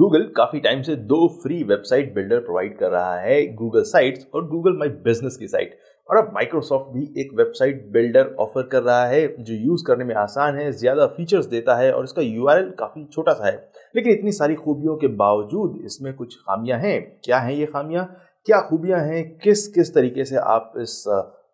Google काफ़ी time से दो फ्री वेबसाइट बिल्डर प्रोवाइड कर रहा है गूगल साइट्स और गूगल माई बिजनेस की साइट और अब माइक्रोसॉफ्ट भी एक वेबसाइट बिल्डर ऑफर कर रहा है जो यूज़ करने में आसान है ज़्यादा फीचर्स देता है और इसका यू काफ़ी छोटा सा है लेकिन इतनी सारी खूबियों के बावजूद इसमें कुछ खामियां हैं क्या हैं ये खामियां क्या खूबियां हैं किस किस तरीके से आप इस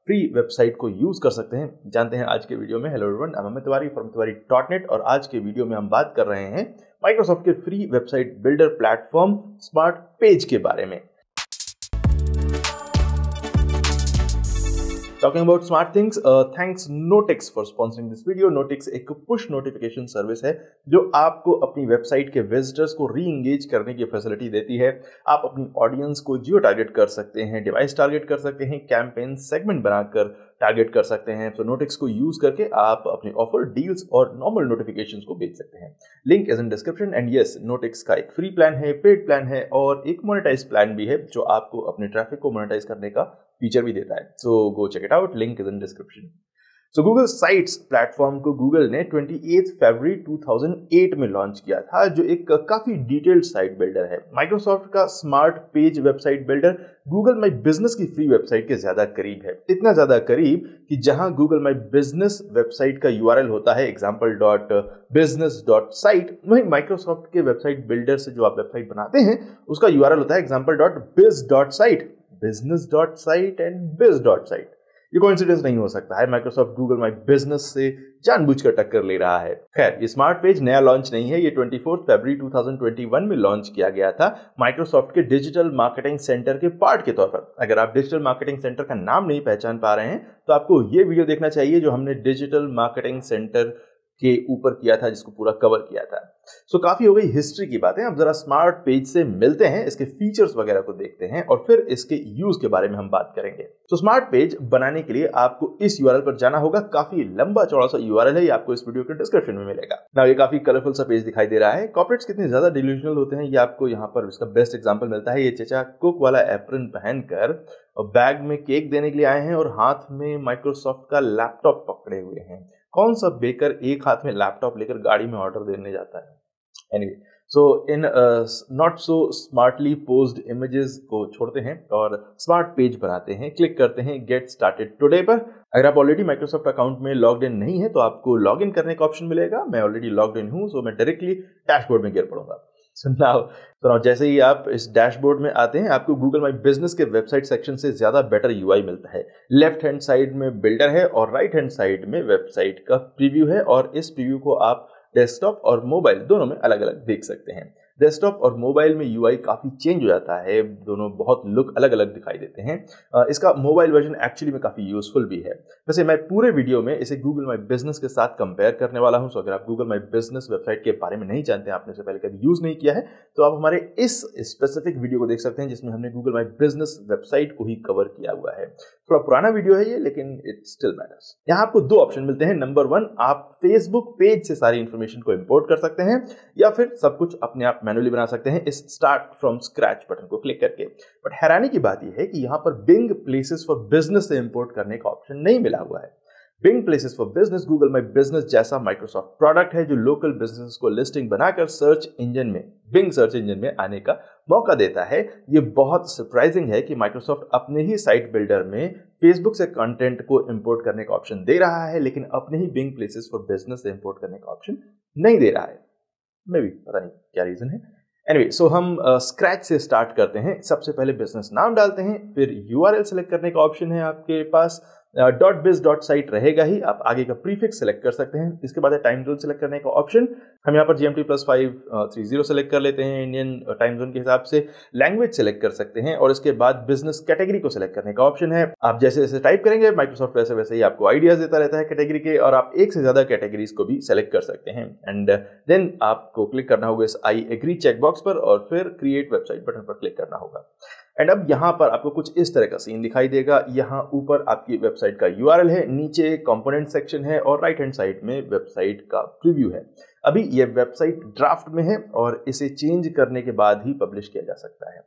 फ्री वेबसाइट को यूज़ कर सकते हैं जानते हैं आज के वीडियो में hello everyone I am Tiwari from Tiwari dot net और आज के वीडियो में हम बात कर रहे हैं माइक्रोसॉफ्ट के free website builder platform smart page के बारे में talking about smart things thanks Notix for sponsoring this video Notix एक पुश नोटिफिकेशन सर्विस है जो आपको अपनी वेबसाइट के विजिटर्स को री एंगेज करने की फैसिलिटी देती है आप अपनी ऑडियंस को जियो टारगेट कर सकते हैं डिवाइस टारगेट कर सकते हैं कैंपेन सेगमेंट बनाकर टारगेट कर सकते हैं नोटिक्स को यूज करके आप अपने ऑफर डील्स और नॉर्मल नोटिफिकेशन को बेच सकते हैं link is in description and yes Notix का एक फ्री प्लान है पेड प्लान है और एक मोनेटाइज प्लान भी है जो आपको अपने ट्रैफिक को मोनेटाइज करने का फीचर भी देता है so go check it out link is in description so Google sites platform को गूगल ने ट्वेंटी एथ फेबरी 2008 में लॉन्च किया था जो एक काफ़ी डिटेल्ड साइट बिल्डर है माइक्रोसॉफ्ट का smart page website builder Google my business की फ्री वेबसाइट के ज़्यादा करीब है इतना ज़्यादा करीब कि जहां गूगल माई बिजनेस वेबसाइट का यू होता है example dot business dot site वही माइक्रोसॉफ्ट के वेबसाइट बिल्डर से जो आप वेबसाइट बनाते हैं उसका यू होता है example dot biz dot site business dot site and biz dot site ये कोइंसिडेंस नहीं हो सकता है माइक्रोसॉफ्ट गूगल माई बिजनेस से जानबूझकर टक्कर ले रहा है खैर ये स्मार्ट पेज नया लॉन्च नहीं है ये ट्वेंटी फरवरी 2021 में लॉन्च किया गया था माइक्रोसॉफ्ट के डिजिटल मार्केटिंग सेंटर के पार्ट के तौर पर अगर आप डिजिटल मार्केटिंग सेंटर का नाम नहीं पहचान पा रहे हैं तो आपको ये वीडियो देखना चाहिए जो हमने डिजिटल मार्केटिंग सेंटर के ऊपर किया था जिसको पूरा कवर किया था सो so, काफ़ी हो गई हिस्ट्री की बातें अब ज़रा स्मार्ट पेज से मिलते हैं इसके फीचर्स वगैरह को देखते हैं और फिर इसके यूज़ के बारे में हम बात करेंगे तो स्मार्ट पेज बनाने के लिए आपको इस यू पर जाना होगा काफ़ी लंबा चौड़ा सा यू है ये आपको इस वीडियो के डिस्क्रिप्शन में मिलेगा ना ये काफ़ी कलरफुल सा पेज दिखाई दे रहा है कॉपरेट्स कितने ज़्यादा डिल्यूशनल होते हैं ये आपको यहाँ पर इसका बेस्ट एग्जाम्पल मिलता है ये चेचा कुक वाला एप्रन पहनकर और बैग में केक देने के लिए आए हैं और हाथ में माइक्रोसॉफ्ट का लैपटॉप पकड़े हुए हैं कौन सा बेकर एक हाथ में लैपटॉप लेकर गाड़ी में ऑर्डर देने जाता है anyway so in not so smartly posed images को छोड़ते हैं और स्मार्ट पेज बनाते हैं क्लिक करते हैं गेट स्टार्टेड टुडे पर अगर आप ऑलरेडी माइक्रोसॉफ्ट अकाउंट में लॉग इन नहीं है तो आपको लॉग इन करने का ऑप्शन मिलेगा मैं ऑलरेडी लॉग इन हूँ सो मैं डायरेक्टली डैशबोर्ड में गिर पड़ूंगा सो नाउ तो जैसे ही आप इस डैशबोर्ड में आते हैं आपको गूगल माई बिजनेस के वेबसाइट सेक्शन से ज़्यादा बेटर यू मिलता है लेफ्ट हैंड साइड में बिल्डर है और राइट हैंड साइड में वेबसाइट का प्रीव्यू है और इस प्रीव्यू को आप डेस्कटॉप और मोबाइल दोनों में अलग अलग देख सकते हैं डेस्कटॉप और मोबाइल में यूआई काफ़ी चेंज हो जाता है दोनों बहुत लुक अलग अलग दिखाई देते हैं इसका मोबाइल वर्जन एक्चुअली में काफ़ी यूजफुल भी है वैसे मैं पूरे वीडियो में इसे गूगल माई बिजनेस के साथ कंपेयर करने वाला हूँ सो अगर आप गूगल माई बिजनेस वेबसाइट के बारे में नहीं जानते आपने इसे पहले कभी यूज़ नहीं किया है तो आप हमारे इस स्पेसिफिक वीडियो को देख सकते हैं जिसमें हमने गूगल माई बिजनेस वेबसाइट को ही कवर किया हुआ है थोड़ा पुराना वीडियो है ये लेकिन इट स्टिल मैटर्स यहाँ आपको दो ऑप्शन मिलते हैं नंबर वन आप फेसबुक पेज से सारी इन्फॉर्मेशन को इम्पोर्ट कर सकते हैं या फिर सब कुछ अपने आप मैनुअली बना सकते हैं इस स्टार्ट फ्रॉम स्क्रैच बटन को क्लिक करके बट हैरानी की बात यह है कि यहाँ पर बिंग प्लेसेस फॉर बिजनेस से इम्पोर्ट करने का ऑप्शन नहीं मिला हुआ है Bing places for business Google my business जैसा माइक्रोसॉफ्ट प्रोडक्ट है जो लोकल बिजनेस को लिस्टिंग बनाकर सर्च इंजन में बिंग सर्च इंजन में आने का मौका देता है ये बहुत सरप्राइजिंग है कि माइक्रोसॉफ्ट अपने ही साइट बिल्डर में फेसबुक से कंटेंट को इंपोर्ट करने का ऑप्शन दे रहा है लेकिन अपने ही बिंग प्लेसेस फॉर बिजनेस से इंपोर्ट करने का ऑप्शन नहीं दे रहा है मे बी पता नहीं क्या रीजन है एनीवे anyway, सो so हम स्क्रैच uh, से स्टार्ट करते हैं सबसे पहले बिजनेस नाम डालते हैं फिर यू सेलेक्ट करने का ऑप्शन है आपके पास डॉट बेस डॉट साइट रहेगा ही आप आगे का प्रीफिक्स सेलेक्ट कर सकते हैं इसके बाद है टाइम जोन सेलेक्ट करने का ऑप्शन हम यहाँ पर GMT plus five three zero select कर लेते हैं इंडियन टाइम जोन के हिसाब से लैंग्वेज सेलेक्ट कर सकते हैं और इसके बाद बिजनेस कैटेगरी को सेलेक्ट करने का ऑप्शन है आप जैसे जैसे टाइप करेंगे माइक्रोसॉफ्ट वैसे वैसे ही आपको आइडियाज देता रहता है कैटेगरी के और आप एक से ज्यादा कैटेगरीज को भी सेलेक्ट कर सकते हैं एंड देन आपको क्लिक करना होगा इस आई एग्री चेकबॉक्स पर और फिर क्रिएट वेबसाइट बटन पर क्लिक करना होगा एंड अब यहाँ पर आपको कुछ इस तरह का सीन दिखाई देगा यहाँ ऊपर आपकी वेबसाइट का यू है नीचे कंपोनेंट सेक्शन है और राइट हैंड साइड में वेबसाइट का प्रीव्यू है अभी ये वेबसाइट ड्राफ्ट में है और इसे चेंज करने के बाद ही पब्लिश किया जा सकता है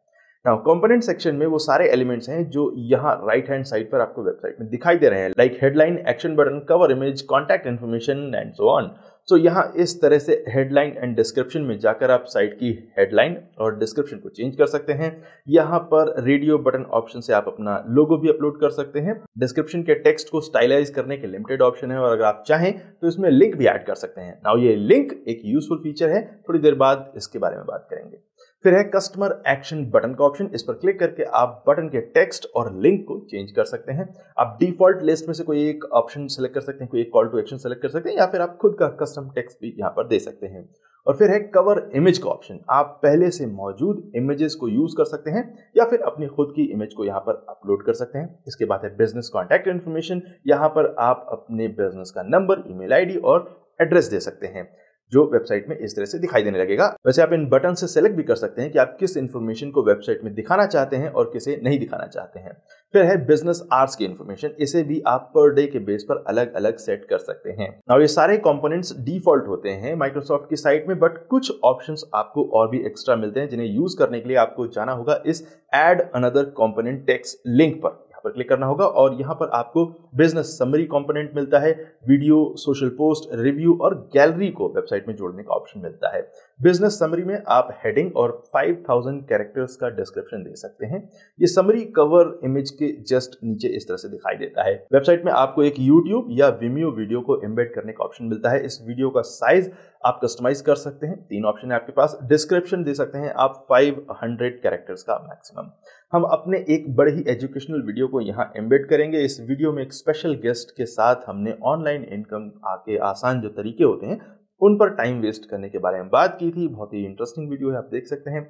नाउ कंपोनेंट सेक्शन में वो सारे एलिमेंट्स हैं जो यहाँ राइट हैंड साइड पर आपको वेबसाइट में दिखाई दे रहे हैं like headline action button cover image contact information and so on तो यहाँ इस तरह से हेडलाइन एंड डिस्क्रिप्शन में जाकर आप साइट की हेडलाइन और डिस्क्रिप्शन को चेंज कर सकते हैं यहाँ पर रेडियो बटन ऑप्शन से आप अपना लोगो भी अपलोड कर सकते हैं डिस्क्रिप्शन के टेक्स्ट को स्टाइलाइज करने के लिमिटेड ऑप्शन है और अगर आप चाहें तो इसमें लिंक भी ऐड कर सकते हैं नाउ ये लिंक एक यूजफुल फीचर है थोड़ी देर बाद इसके बारे में बात करेंगे फिर है कस्टमर एक्शन बटन का ऑप्शन इस पर क्लिक करके आप बटन के टेक्स्ट और लिंक को चेंज कर सकते हैं आप डिफॉल्ट लिस्ट में से कोई एक ऑप्शन सेलेक्ट कर सकते हैं कोई एक कॉल टू एक्शन सेलेक्ट कर सकते हैं या फिर आप खुद का कस्टम टेक्स्ट भी यहाँ पर दे सकते हैं और फिर है कवर इमेज का ऑप्शन आप पहले से मौजूद इमेजेस को यूज कर सकते हैं या फिर अपनी खुद की इमेज को यहाँ पर अपलोड कर सकते हैं इसके बाद है बिजनेस कॉन्टैक्ट इन्फॉर्मेशन यहाँ पर आप अपने बिजनेस का नंबर ईमेल आईडी और एड्रेस दे सकते हैं जो वेबसाइट में इस तरह से दिखाई देने लगेगा वैसे आप इन बटन से सेलेक्ट भी कर सकते हैं कि आप किस इन्फॉर्मेशन को वेबसाइट में दिखाना चाहते हैं और किसे नहीं दिखाना चाहते हैं फिर है बिजनेस आर्ट्स की इन्फॉर्मेशन इसे भी आप पर डे के बेस पर अलग अलग सेट कर सकते हैं और ये सारे कंपोनेंट्स डिफॉल्ट होते हैं माइक्रोसॉफ्ट की साइट में बट कुछ ऑप्शन आपको और भी एक्स्ट्रा मिलते हैं जिन्हें यूज करने के लिए आपको जाना होगा इस add another component text link पर पर क्लिक करना होगा और यहाँ पर आपको बिजनेस समरी कंपोनेंट मिलता है वीडियो सोशल पोस्ट रिव्यू और गैलरी को वेबसाइट में जोड़ने का ऑप्शन मिलता है बिजनेस समरी में आप हेडिंग और 5000 कैरेक्टर्स का डिस्क्रिप्शन दे सकते हैं ये समरी कवर इमेज के जस्ट नीचे इस तरह से दिखाई देता है वेबसाइट में आपको एक यूट्यूब या विमियो वीडियो को एम्बेड करने का ऑप्शन मिलता है इस वीडियो का साइज आप कस्टमाइज कर सकते हैं तीन ऑप्शन है आपके पास डिस्क्रिप्शन दे सकते हैं आप 500 कैरेक्टर्स का मैक्सिमम हम अपने एक बड़े ही एजुकेशनल वीडियो को यहाँ एम्बेड करेंगे इस वीडियो में एक स्पेशल गेस्ट के साथ हमने ऑनलाइन इनकम आके आसान जो तरीके होते हैं उन पर टाइम वेस्ट करने के बारे में बात की थी बहुत ही इंटरेस्टिंग वीडियो है आप देख सकते हैं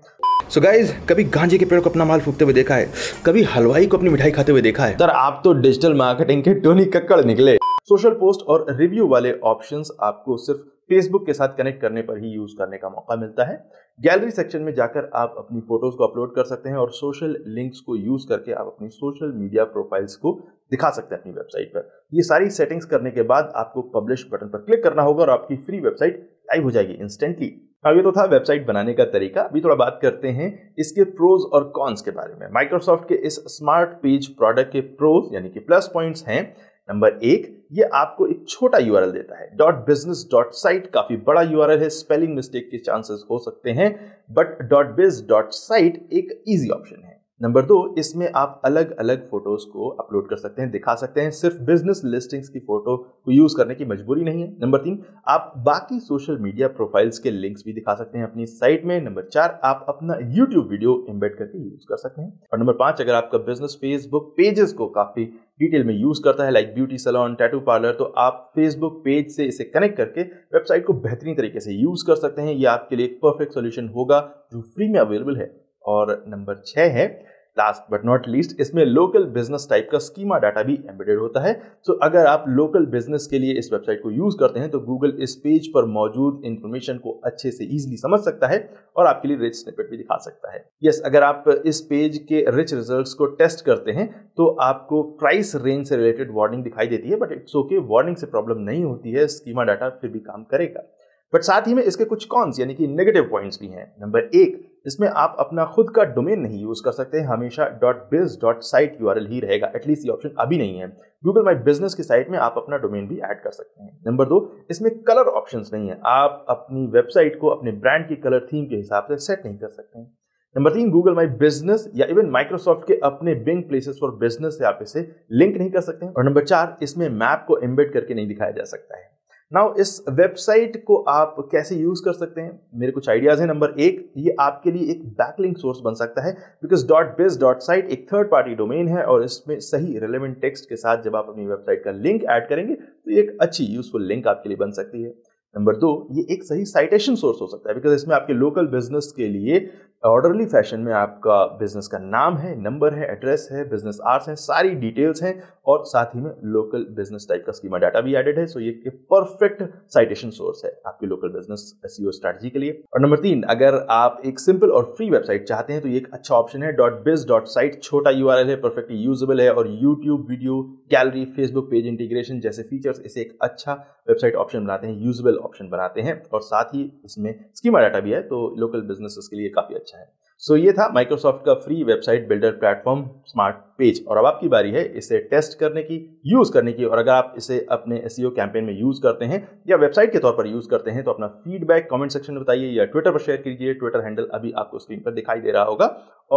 सो so गाइज कभी गांजे के पेड़ को अपना माल फूकते हुए देखा है कभी हलवाई को अपनी मिठाई खाते हुए देखा है सर आप तो डिजिटल मार्केटिंग के टोनी कक्कड़ निकले सोशल पोस्ट और रिव्यू वाले ऑप्शंस आपको सिर्फ फेसबुक के साथ कनेक्ट करने पर ही यूज करने का मौका मिलता है गैलरी सेक्शन में जाकर आप अपनी फोटोज को अपलोड कर सकते हैं और सोशल लिंक्स को यूज करके आप अपनी सोशल मीडिया प्रोफाइल्स को दिखा सकते हैं अपनी वेबसाइट पर ये सारी सेटिंग्स करने के बाद आपको पब्लिश बटन पर क्लिक करना होगा और आपकी फ्री वेबसाइट लाइव हो जाएगी इंस्टेंटली अब ये तो था वेबसाइट बनाने का तरीका अभी थोड़ा बात करते हैं इसके प्रोज और कॉन्स के बारे में माइक्रोसॉफ्ट के इस स्मार्ट पेज प्रोडक्ट के प्रोज यानी कि प्लस पॉइंट्स हैं नंबर एक ये आपको एक छोटा यू देता है डॉट बिजनेस डॉट साइट काफी बड़ा यू है स्पेलिंग मिस्टेक के चांसेस हो सकते हैं but dot biz dot site एक ईजी ऑप्शन है नंबर दो इसमें आप अलग अलग फोटोज को अपलोड कर सकते हैं दिखा सकते हैं सिर्फ बिजनेस लिस्टिंग्स की फोटो को यूज करने की मजबूरी नहीं है नंबर तीन आप बाकी सोशल मीडिया प्रोफाइल्स के लिंक्स भी दिखा सकते हैं अपनी साइट में नंबर चार आप अपना यूट्यूब वीडियो एम्बेड करके यूज कर सकते हैं और नंबर पांच अगर आपका बिजनेस फेसबुक पेजेस को काफी डिटेल में यूज करता है like beauty salon tattoo parlour तो आप फेसबुक पेज से इसे कनेक्ट करके वेबसाइट को बेहतरीन तरीके से यूज कर सकते हैं ये आपके लिए एक परफेक्ट सोल्यूशन होगा जो फ्री में अवेलेबल है और नंबर छः है लास्ट बट नॉट लीस्ट इसमें लोकल बिजनेस टाइप का स्कीमा डाटा भी एम्बेडेड होता है सो so, अगर आप लोकल बिजनेस के लिए इस वेबसाइट को यूज करते हैं तो गूगल इस पेज पर मौजूद इन्फॉर्मेशन को अच्छे से ईजिली समझ सकता है और आपके लिए रिच स्निपेट भी दिखा सकता है यस yes, अगर आप इस पेज के रिच रिजल्ट को टेस्ट करते हैं तो आपको प्राइस रेंज से रिलेटेड वार्निंग दिखाई देती है बट इट्स ओके वार्निंग से प्रॉब्लम नहीं होती है स्कीमा डाटा फिर भी काम करेगा बट साथ ही में इसके कुछ कॉन्स यानी कि नेगेटिव पॉइंट्स भी हैं नंबर एक इसमें आप अपना खुद का डोमेन नहीं यूज कर सकते हमेशा dot biz dot site you ही रहेगा एटलीस्ट ये ऑप्शन अभी नहीं है गूगल माई बिजनेस की साइट में आप अपना डोमेन भी ऐड कर सकते हैं नंबर दो इसमें कलर ऑप्शन नहीं है आप अपनी वेबसाइट को अपने ब्रांड की कलर थीम के हिसाब से सेट नहीं कर सकते हैं नंबर तीन गूगल माई बिजनेस या इवन माइक्रोसॉफ्ट के अपने बिंग प्लेसेस फॉर बिजनेस से आप इसे लिंक नहीं कर सकते हैं और नंबर चार इसमें मैप को एम्बेड करके नहीं दिखाया जा सकता है नाउ इस वेबसाइट को आप कैसे यूज कर सकते हैं मेरे कुछ आइडियाज हैं नंबर एक ये आपके लिए एक बैकलिंग सोर्स बन सकता है because dot biz dot site एक थर्ड पार्टी डोमेन है और इसमें सही रेलिवेंट टेक्स्ट के साथ जब आप अपनी वेबसाइट का लिंक ऐड करेंगे तो ये एक अच्छी यूजफुल लिंक आपके लिए बन सकती है नंबर दो ये एक सही साइटेशन सोर्स हो सकता है बिकॉज इसमें आपके लोकल बिजनेस के लिए ऑर्डरली फैशन में आपका बिजनेस का नाम है नंबर है एड्रेस है बिजनेस आर्स हैं सारी डिटेल्स हैं और साथ ही में लोकल बिजनेस टाइप का स्कीमा डाटा भी एडेड है सो ये परफेक्ट साइटेशन सोर्स है आपके लोकल बिजनेस एस स्ट्रेटजी के लिए और नंबर तीन अगर आप एक सिंपल और फ्री वेबसाइट चाहते हैं तो ये एक अच्छा ऑप्शन है डॉट बिज डॉट साइट छोटा यू है परफेक्ट यूजेबल है और YouTube video gallery Facebook page integration जैसे फीचर्स इसे एक अच्छा वेबसाइट ऑप्शन बनाते हैं यूजेबल ऑप्शन बनाते हैं और साथ ही इसमें स्कीमा डाटा भी है तो लोकल बिजनेस के लिए काफी अच्छा अच्छा है सो so, ये था माइक्रोसॉफ्ट का free website builder platform smart page और अब आपकी बारी है इसे टेस्ट करने की यूज़ करने की और अगर आप इसे अपने एस कैंपेन e में यूज़ करते हैं या वेबसाइट के तौर पर यूज़ करते हैं तो अपना फीडबैक कमेंट सेक्शन में बताइए या ट्विटर पर शेयर कीजिए ट्विटर हैंडल अभी आपको स्क्रीन पर दिखाई दे रहा होगा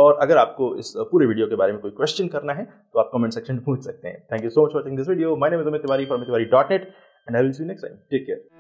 और अगर आपको इस पूरे वीडियो के बारे में कोई क्वेश्चन करना है तो आप कमेंट सेक्शन में पूछ सकते हैं thank you so much watching this video my name is Tiwari for Amit Tiwari dot net and I will see next time take care